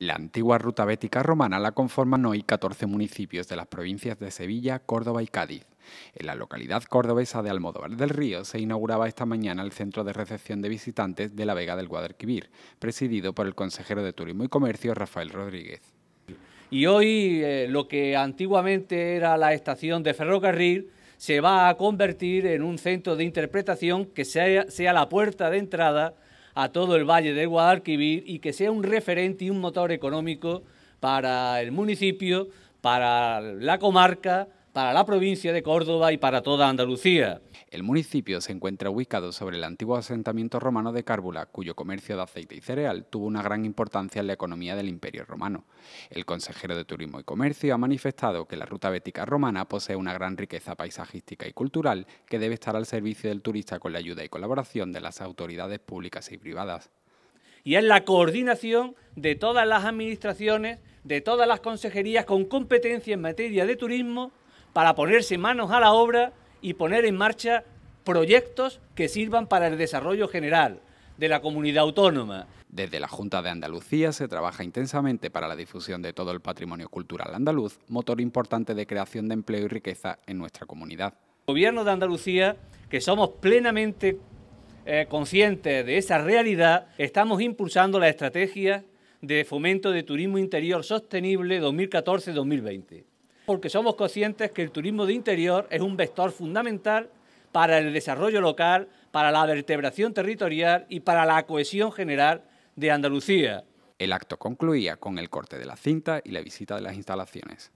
La antigua ruta bética romana la conforman hoy 14 municipios de las provincias de Sevilla, Córdoba y Cádiz. En la localidad cordobesa de Almodóvar del Río se inauguraba esta mañana el centro de recepción de visitantes de la Vega del Guadalquivir, presidido por el consejero de Turismo y Comercio Rafael Rodríguez. Y hoy eh, lo que antiguamente era la estación de ferrocarril se va a convertir en un centro de interpretación que sea la puerta de entrada a todo el valle del Guadalquivir y que sea un referente y un motor económico para el municipio, para la comarca, para la provincia de Córdoba y para toda Andalucía. El municipio se encuentra ubicado sobre el antiguo asentamiento romano de Cárbula, cuyo comercio de aceite y cereal tuvo una gran importancia en la economía del Imperio Romano. El consejero de Turismo y Comercio ha manifestado que la ruta bética romana posee una gran riqueza paisajística y cultural que debe estar al servicio del turista con la ayuda y colaboración de las autoridades públicas y privadas y es la coordinación de todas las administraciones, de todas las consejerías con competencia en materia de turismo para ponerse manos a la obra y poner en marcha proyectos que sirvan para el desarrollo general de la comunidad autónoma. Desde la Junta de Andalucía se trabaja intensamente para la difusión de todo el patrimonio cultural andaluz, motor importante de creación de empleo y riqueza en nuestra comunidad. El Gobierno de Andalucía, que somos plenamente eh, conscientes de esa realidad, estamos impulsando la estrategia de fomento de turismo interior sostenible 2014-2020 porque somos conscientes que el turismo de interior es un vector fundamental para el desarrollo local, para la vertebración territorial y para la cohesión general de Andalucía. El acto concluía con el corte de la cinta y la visita de las instalaciones.